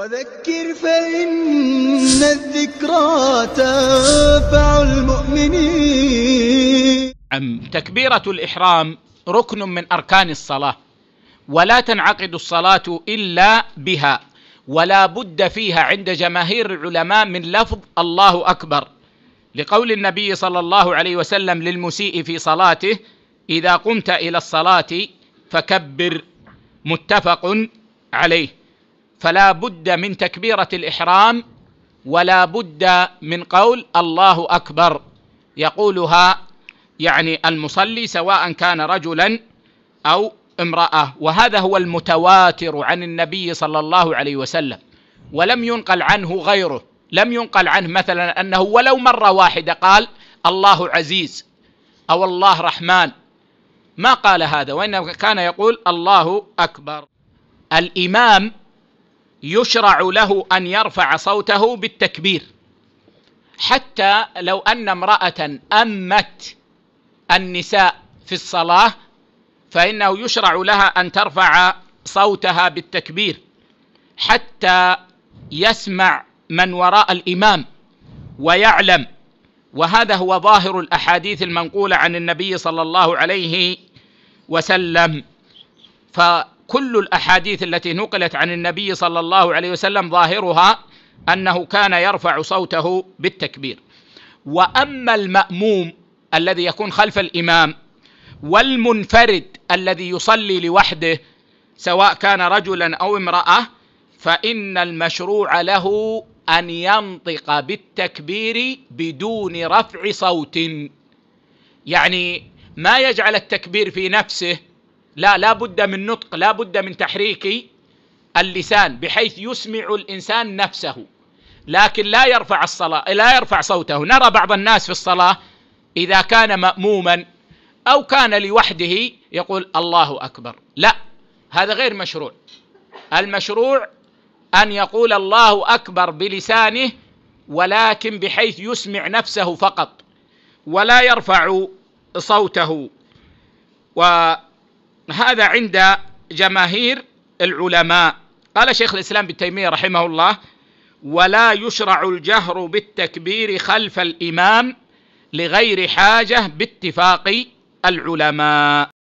وذكر فإن الذكرى تنفع المؤمنين أم تكبيرة الإحرام ركن من أركان الصلاة ولا تنعقد الصلاة إلا بها ولا بد فيها عند جماهير العلماء من لفظ الله أكبر لقول النبي صلى الله عليه وسلم للمسيء في صلاته إذا قمت إلى الصلاة فكبر متفق عليه فلا بد من تكبيرة الإحرام ولا بد من قول الله أكبر يقولها يعني المصلي سواء كان رجلا أو امرأة وهذا هو المتواتر عن النبي صلى الله عليه وسلم ولم ينقل عنه غيره لم ينقل عنه مثلا أنه ولو مرة واحدة قال الله عزيز أو الله رحمن ما قال هذا وإنما كان يقول الله أكبر الإمام يشرع له ان يرفع صوته بالتكبير حتى لو ان امراه امت النساء في الصلاه فانه يشرع لها ان ترفع صوتها بالتكبير حتى يسمع من وراء الامام ويعلم وهذا هو ظاهر الاحاديث المنقوله عن النبي صلى الله عليه وسلم ف كل الاحاديث التي نقلت عن النبي صلى الله عليه وسلم ظاهرها انه كان يرفع صوته بالتكبير واما الماموم الذي يكون خلف الامام والمنفرد الذي يصلي لوحده سواء كان رجلا او امراه فان المشروع له ان ينطق بالتكبير بدون رفع صوت يعني ما يجعل التكبير في نفسه لا لا بد من نطق لا بد من تحريك اللسان بحيث يسمع الإنسان نفسه لكن لا يرفع الصلاة لا يرفع صوته نرى بعض الناس في الصلاة إذا كان مأموما أو كان لوحده يقول الله أكبر لا هذا غير مشروع المشروع أن يقول الله أكبر بلسانه ولكن بحيث يسمع نفسه فقط ولا يرفع صوته و هذا عند جماهير العلماء قال شيخ الإسلام ابن تيمية رحمه الله ولا يشرع الجهر بالتكبير خلف الإمام لغير حاجة باتفاق العلماء